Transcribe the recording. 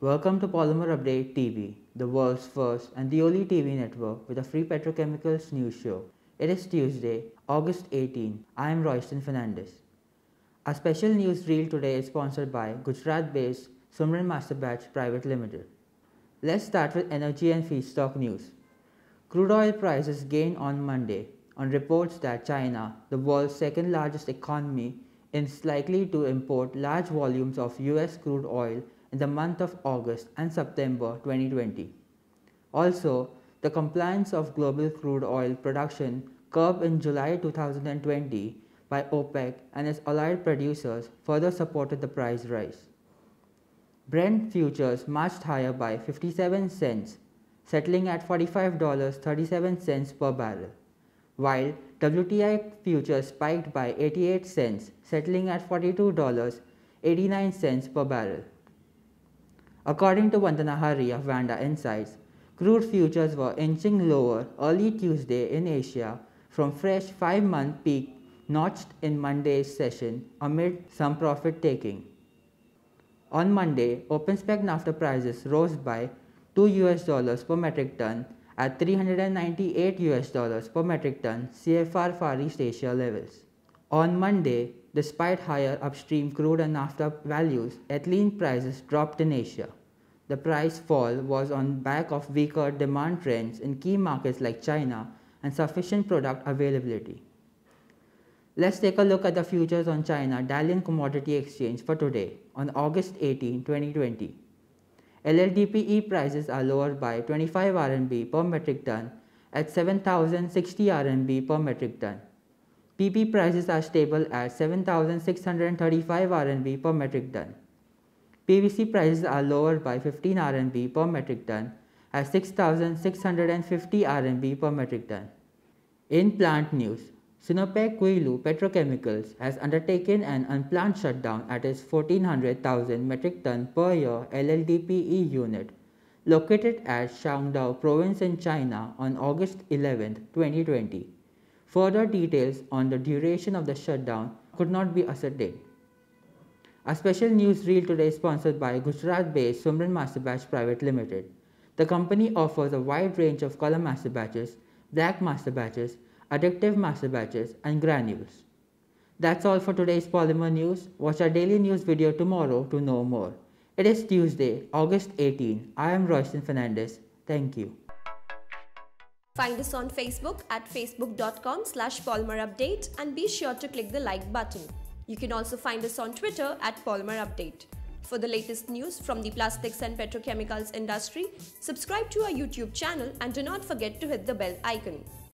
Welcome to Polymer Update TV, the world's first and the only TV network with a free petrochemicals news show. It is Tuesday, August 18. I am Royston Fernandez. A special news reel today is sponsored by Gujarat-based Sumran Masterbatch Private Limited. Let's start with energy and feedstock news. Crude oil prices gained on Monday on reports that China, the world's second largest economy, is likely to import large volumes of US crude oil in the month of August and September 2020. Also, the compliance of global crude oil production curbed in July 2020 by OPEC and its allied producers further supported the price rise. Brent futures marched higher by 57 cents, settling at $45.37 per barrel, while WTI futures spiked by 88 cents, settling at $42.89 per barrel. According to Vandana Hari of Vanda Insights, crude futures were inching lower early Tuesday in Asia from fresh five-month peak notched in Monday's session amid some profit taking. On Monday, open-spec NAFTA prices rose by 2 US dollars per metric ton at 398 US dollars per metric ton CFR Far East Asia levels. On Monday, despite higher upstream crude and NAFTA values, ethylene prices dropped in Asia. The price fall was on back of weaker demand trends in key markets like China and sufficient product availability. Let's take a look at the futures on China Dalian Commodity Exchange for today on August 18, 2020. LLDPE prices are lower by 25 RMB per metric ton at 7060 RMB per metric ton. PP prices are stable at 7635 RMB per metric ton. PVC prices are lower by 15 RMB per metric ton at 6,650 RMB per metric ton. In plant news, Sinopec Kuilu Petrochemicals has undertaken an unplanned shutdown at its 1400,000 metric ton per year LLDPE unit located at Shandong province in China on August 11, 2020. Further details on the duration of the shutdown could not be ascertained. A special news reel today is sponsored by Gujarat-based Sumran Master Batch Private Limited. The company offers a wide range of color master batches, black master batches, additive master batches, and granules. That's all for today's Polymer News. Watch our daily news video tomorrow to know more. It is Tuesday, August 18. I am Royston Fernandez. Thank you. Find us on Facebook at facebook.com slash polymerupdate and be sure to click the like button. You can also find us on Twitter at Polymer Update. For the latest news from the plastics and petrochemicals industry, subscribe to our YouTube channel and do not forget to hit the bell icon.